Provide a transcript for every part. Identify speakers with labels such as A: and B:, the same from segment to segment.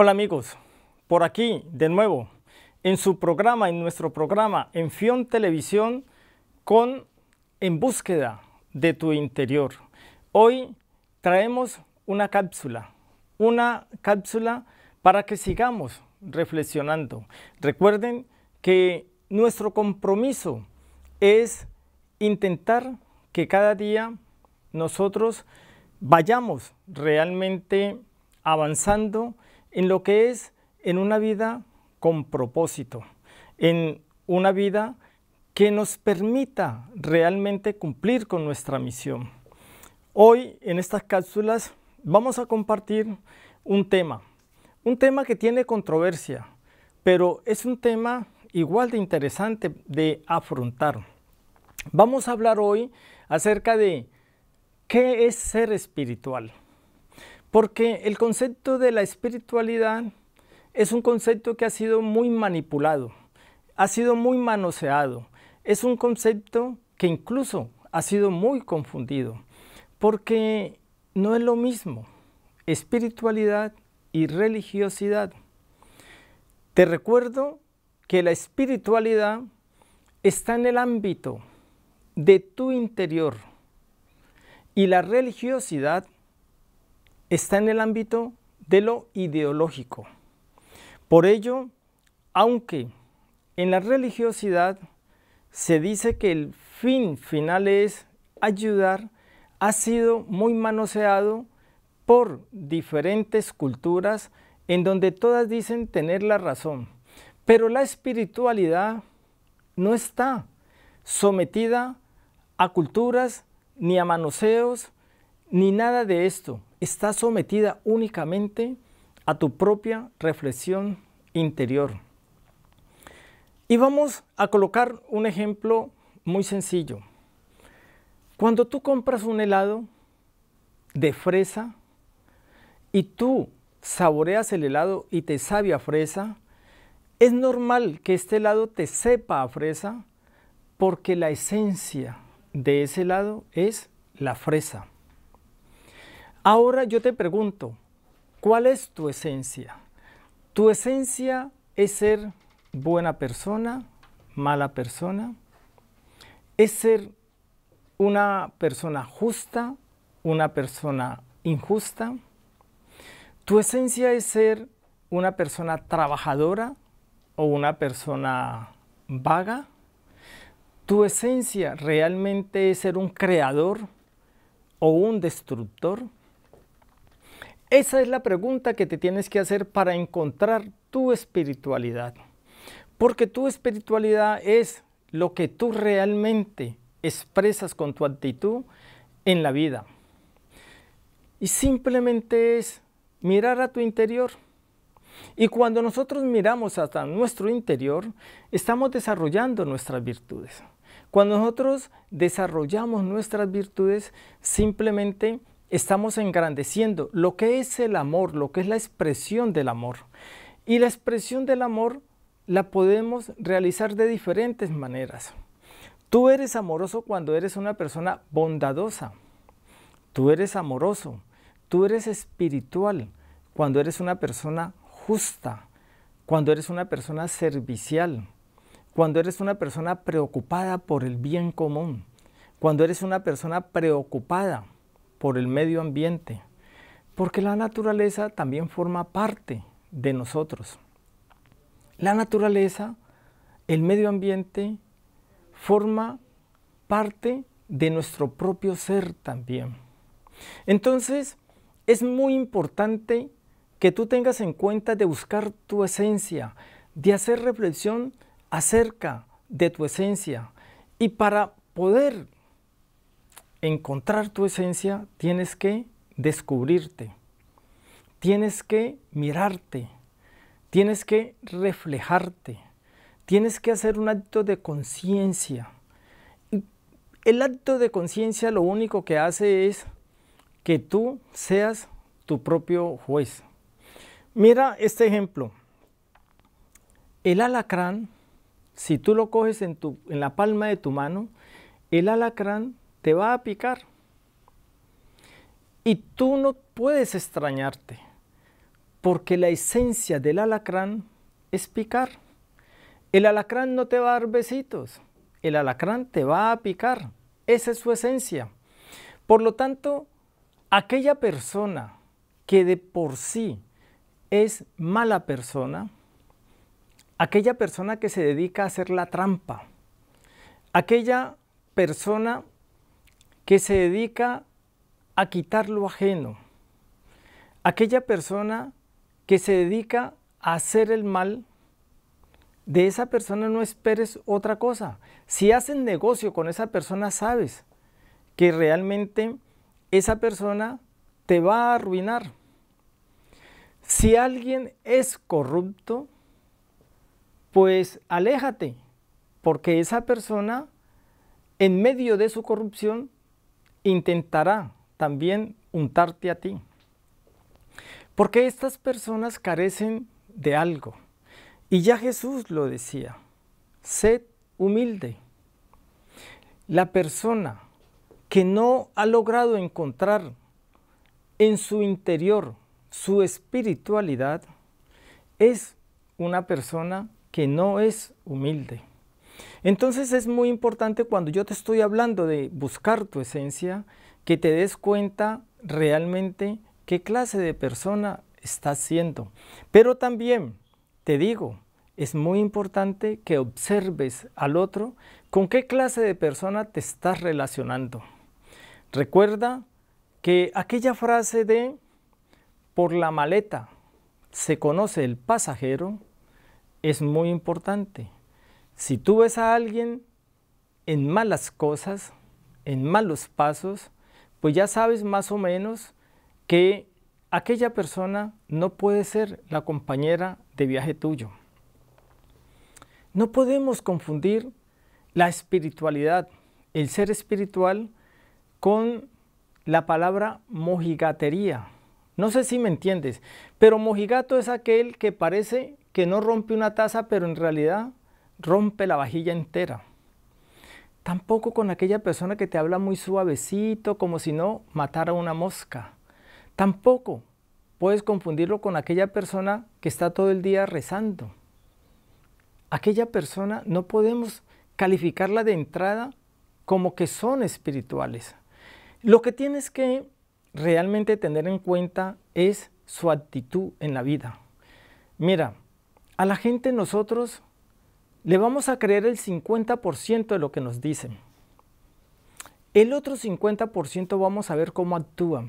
A: Hola amigos, por aquí de nuevo en su programa, en nuestro programa en Fion Televisión con En búsqueda de tu interior. Hoy traemos una cápsula, una cápsula para que sigamos reflexionando. Recuerden que nuestro compromiso es intentar que cada día nosotros vayamos realmente avanzando en lo que es en una vida con propósito, en una vida que nos permita realmente cumplir con nuestra misión. Hoy en estas cápsulas vamos a compartir un tema, un tema que tiene controversia, pero es un tema igual de interesante de afrontar. Vamos a hablar hoy acerca de qué es ser espiritual. Porque el concepto de la espiritualidad es un concepto que ha sido muy manipulado, ha sido muy manoseado, es un concepto que incluso ha sido muy confundido, porque no es lo mismo espiritualidad y religiosidad. Te recuerdo que la espiritualidad está en el ámbito de tu interior y la religiosidad está en el ámbito de lo ideológico. Por ello, aunque en la religiosidad se dice que el fin final es ayudar, ha sido muy manoseado por diferentes culturas en donde todas dicen tener la razón. Pero la espiritualidad no está sometida a culturas, ni a manoseos, ni nada de esto está sometida únicamente a tu propia reflexión interior. Y vamos a colocar un ejemplo muy sencillo. Cuando tú compras un helado de fresa y tú saboreas el helado y te sabe a fresa, es normal que este helado te sepa a fresa porque la esencia de ese helado es la fresa. Ahora yo te pregunto, ¿cuál es tu esencia? Tu esencia es ser buena persona, mala persona, es ser una persona justa, una persona injusta. Tu esencia es ser una persona trabajadora o una persona vaga. Tu esencia realmente es ser un creador o un destructor. Esa es la pregunta que te tienes que hacer para encontrar tu espiritualidad. Porque tu espiritualidad es lo que tú realmente expresas con tu actitud en la vida. Y simplemente es mirar a tu interior. Y cuando nosotros miramos hasta nuestro interior, estamos desarrollando nuestras virtudes. Cuando nosotros desarrollamos nuestras virtudes, simplemente estamos engrandeciendo lo que es el amor, lo que es la expresión del amor. Y la expresión del amor la podemos realizar de diferentes maneras. Tú eres amoroso cuando eres una persona bondadosa. Tú eres amoroso. Tú eres espiritual cuando eres una persona justa, cuando eres una persona servicial, cuando eres una persona preocupada por el bien común, cuando eres una persona preocupada por el medio ambiente, porque la naturaleza también forma parte de nosotros. La naturaleza, el medio ambiente, forma parte de nuestro propio ser también. Entonces, es muy importante que tú tengas en cuenta de buscar tu esencia, de hacer reflexión acerca de tu esencia. Y para poder encontrar tu esencia, tienes que descubrirte, tienes que mirarte, tienes que reflejarte, tienes que hacer un acto de conciencia. El acto de conciencia lo único que hace es que tú seas tu propio juez. Mira este ejemplo. El alacrán, si tú lo coges en, tu, en la palma de tu mano, el alacrán te va a picar. Y tú no puedes extrañarte, porque la esencia del alacrán es picar. El alacrán no te va a dar besitos, el alacrán te va a picar. Esa es su esencia. Por lo tanto, aquella persona que de por sí es mala persona, aquella persona que se dedica a hacer la trampa, aquella persona que se dedica a quitar lo ajeno, aquella persona que se dedica a hacer el mal, de esa persona no esperes otra cosa. Si hacen negocio con esa persona, sabes que realmente esa persona te va a arruinar. Si alguien es corrupto, pues aléjate, porque esa persona, en medio de su corrupción, intentará también untarte a ti. Porque estas personas carecen de algo. Y ya Jesús lo decía, sed humilde. La persona que no ha logrado encontrar en su interior su espiritualidad es una persona que no es humilde. Entonces es muy importante cuando yo te estoy hablando de buscar tu esencia, que te des cuenta realmente qué clase de persona estás siendo. Pero también te digo, es muy importante que observes al otro con qué clase de persona te estás relacionando. Recuerda que aquella frase de por la maleta se conoce el pasajero es muy importante. Si tú ves a alguien en malas cosas, en malos pasos, pues ya sabes más o menos que aquella persona no puede ser la compañera de viaje tuyo. No podemos confundir la espiritualidad, el ser espiritual, con la palabra mojigatería. No sé si me entiendes, pero mojigato es aquel que parece que no rompe una taza, pero en realidad rompe la vajilla entera. Tampoco con aquella persona que te habla muy suavecito, como si no matara una mosca. Tampoco puedes confundirlo con aquella persona que está todo el día rezando. Aquella persona no podemos calificarla de entrada como que son espirituales. Lo que tienes que realmente tener en cuenta es su actitud en la vida. Mira, a la gente nosotros le vamos a creer el 50% de lo que nos dicen. El otro 50% vamos a ver cómo actúa,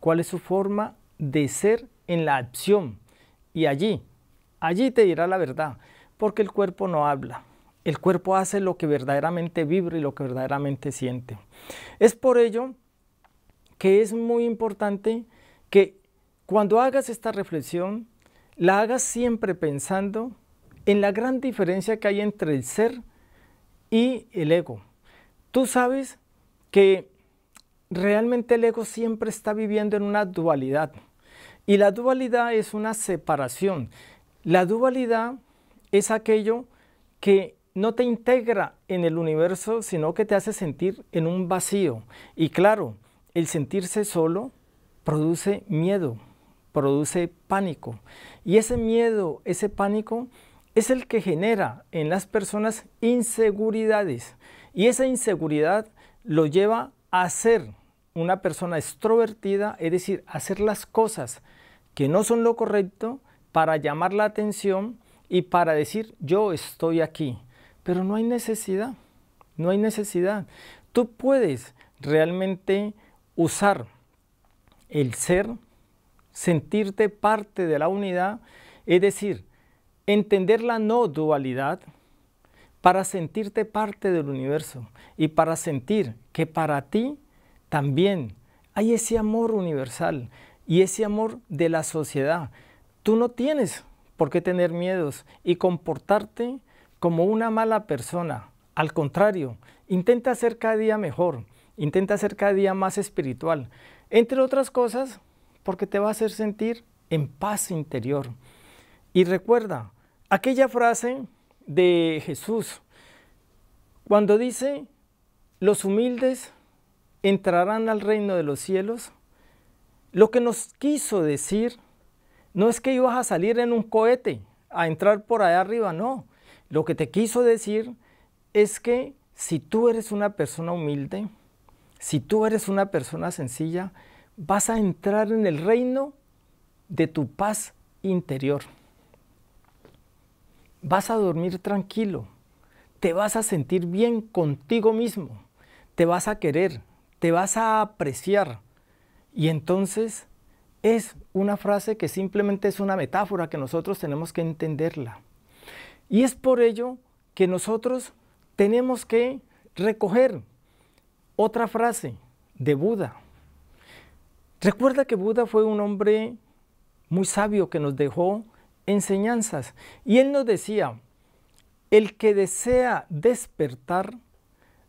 A: cuál es su forma de ser en la acción. Y allí, allí te dirá la verdad, porque el cuerpo no habla. El cuerpo hace lo que verdaderamente vibra y lo que verdaderamente siente. Es por ello que es muy importante que cuando hagas esta reflexión, la hagas siempre pensando en la gran diferencia que hay entre el ser y el ego. Tú sabes que realmente el ego siempre está viviendo en una dualidad. Y la dualidad es una separación. La dualidad es aquello que no te integra en el universo, sino que te hace sentir en un vacío. Y claro, el sentirse solo produce miedo, produce pánico. Y ese miedo, ese pánico, es el que genera en las personas inseguridades y esa inseguridad lo lleva a ser una persona extrovertida, es decir, hacer las cosas que no son lo correcto para llamar la atención y para decir yo estoy aquí. Pero no hay necesidad, no hay necesidad. Tú puedes realmente usar el ser, sentirte parte de la unidad, es decir, entender la no dualidad para sentirte parte del universo y para sentir que para ti también hay ese amor universal y ese amor de la sociedad. Tú no tienes por qué tener miedos y comportarte como una mala persona. Al contrario, intenta ser cada día mejor, intenta ser cada día más espiritual, entre otras cosas porque te va a hacer sentir en paz interior. Y recuerda, aquella frase de Jesús cuando dice, los humildes entrarán al reino de los cielos, lo que nos quiso decir no es que ibas a salir en un cohete, a entrar por allá arriba, no. Lo que te quiso decir es que si tú eres una persona humilde, si tú eres una persona sencilla, vas a entrar en el reino de tu paz interior vas a dormir tranquilo, te vas a sentir bien contigo mismo, te vas a querer, te vas a apreciar. Y entonces es una frase que simplemente es una metáfora que nosotros tenemos que entenderla. Y es por ello que nosotros tenemos que recoger otra frase de Buda. Recuerda que Buda fue un hombre muy sabio que nos dejó enseñanzas. Y él nos decía, el que desea despertar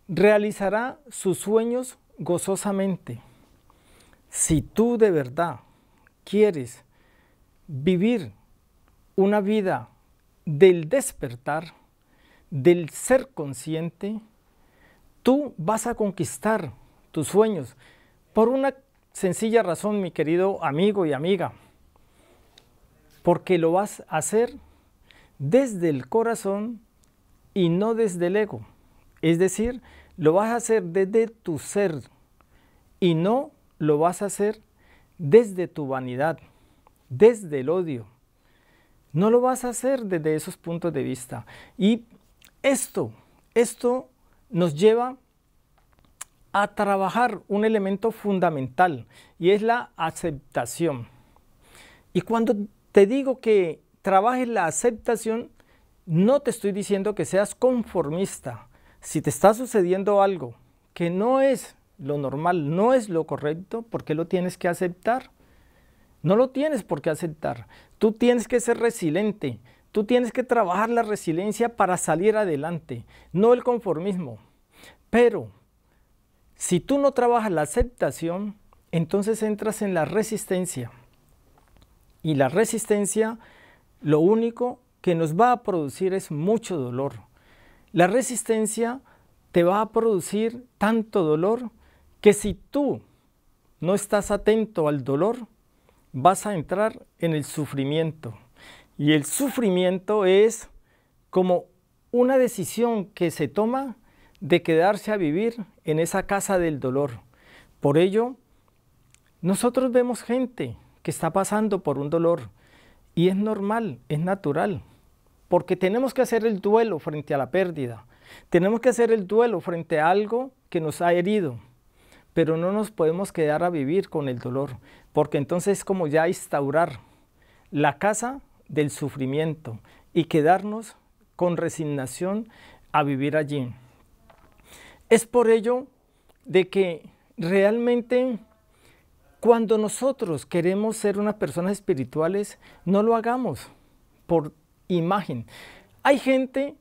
A: realizará sus sueños gozosamente. Si tú de verdad quieres vivir una vida del despertar, del ser consciente, tú vas a conquistar tus sueños por una sencilla razón, mi querido amigo y amiga porque lo vas a hacer desde el corazón y no desde el ego. Es decir, lo vas a hacer desde tu ser y no lo vas a hacer desde tu vanidad, desde el odio. No lo vas a hacer desde esos puntos de vista. Y esto, esto nos lleva a trabajar un elemento fundamental y es la aceptación. Y cuando te digo que trabajes la aceptación, no te estoy diciendo que seas conformista. Si te está sucediendo algo que no es lo normal, no es lo correcto, ¿por qué lo tienes que aceptar? No lo tienes por qué aceptar. Tú tienes que ser resiliente. Tú tienes que trabajar la resiliencia para salir adelante, no el conformismo. Pero si tú no trabajas la aceptación, entonces entras en la resistencia. Y la resistencia lo único que nos va a producir es mucho dolor. La resistencia te va a producir tanto dolor que si tú no estás atento al dolor, vas a entrar en el sufrimiento. Y el sufrimiento es como una decisión que se toma de quedarse a vivir en esa casa del dolor. Por ello, nosotros vemos gente que está pasando por un dolor. Y es normal, es natural, porque tenemos que hacer el duelo frente a la pérdida. Tenemos que hacer el duelo frente a algo que nos ha herido, pero no nos podemos quedar a vivir con el dolor, porque entonces es como ya instaurar la casa del sufrimiento y quedarnos con resignación a vivir allí. Es por ello de que realmente cuando nosotros queremos ser unas personas espirituales, no lo hagamos por imagen. Hay gente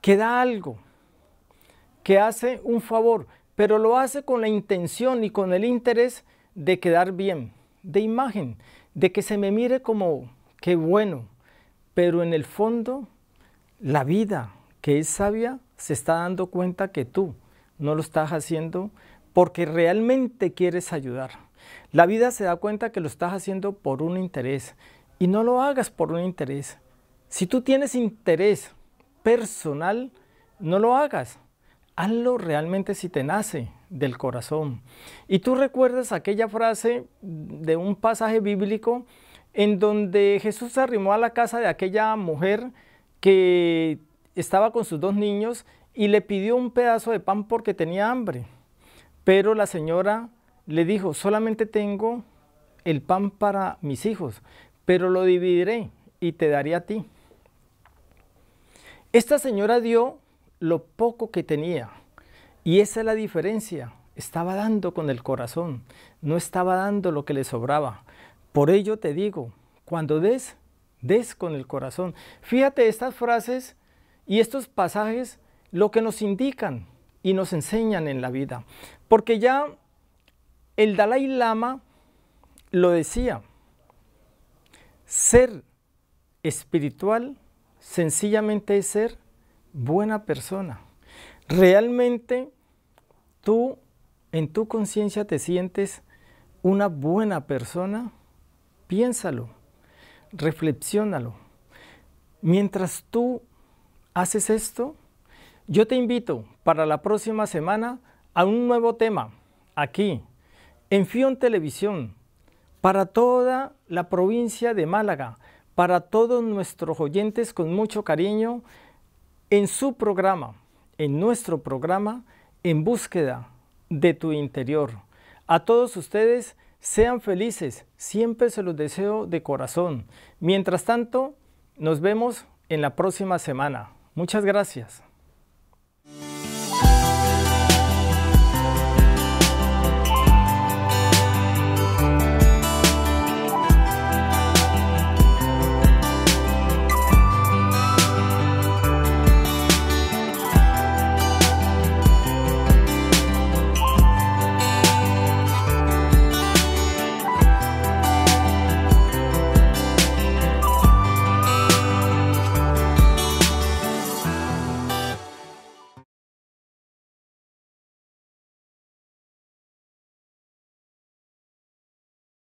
A: que da algo, que hace un favor, pero lo hace con la intención y con el interés de quedar bien, de imagen, de que se me mire como qué bueno, pero en el fondo la vida que es sabia se está dando cuenta que tú no lo estás haciendo porque realmente quieres ayudar. La vida se da cuenta que lo estás haciendo por un interés y no lo hagas por un interés. Si tú tienes interés personal, no lo hagas. Hazlo realmente si te nace del corazón. Y tú recuerdas aquella frase de un pasaje bíblico en donde Jesús se arrimó a la casa de aquella mujer que estaba con sus dos niños y le pidió un pedazo de pan porque tenía hambre. Pero la señora le dijo, solamente tengo el pan para mis hijos, pero lo dividiré y te daré a ti. Esta señora dio lo poco que tenía y esa es la diferencia. Estaba dando con el corazón, no estaba dando lo que le sobraba. Por ello te digo, cuando des, des con el corazón. Fíjate estas frases y estos pasajes lo que nos indican y nos enseñan en la vida. Porque ya el Dalai Lama lo decía, ser espiritual sencillamente es ser buena persona. Realmente tú en tu conciencia te sientes una buena persona, piénsalo, reflexionalo. Mientras tú haces esto, yo te invito para la próxima semana a un nuevo tema aquí en Fion Televisión, para toda la provincia de Málaga, para todos nuestros oyentes con mucho cariño, en su programa, en nuestro programa, en búsqueda de tu interior. A todos ustedes, sean felices, siempre se los deseo de corazón. Mientras tanto, nos vemos en la próxima semana. Muchas gracias.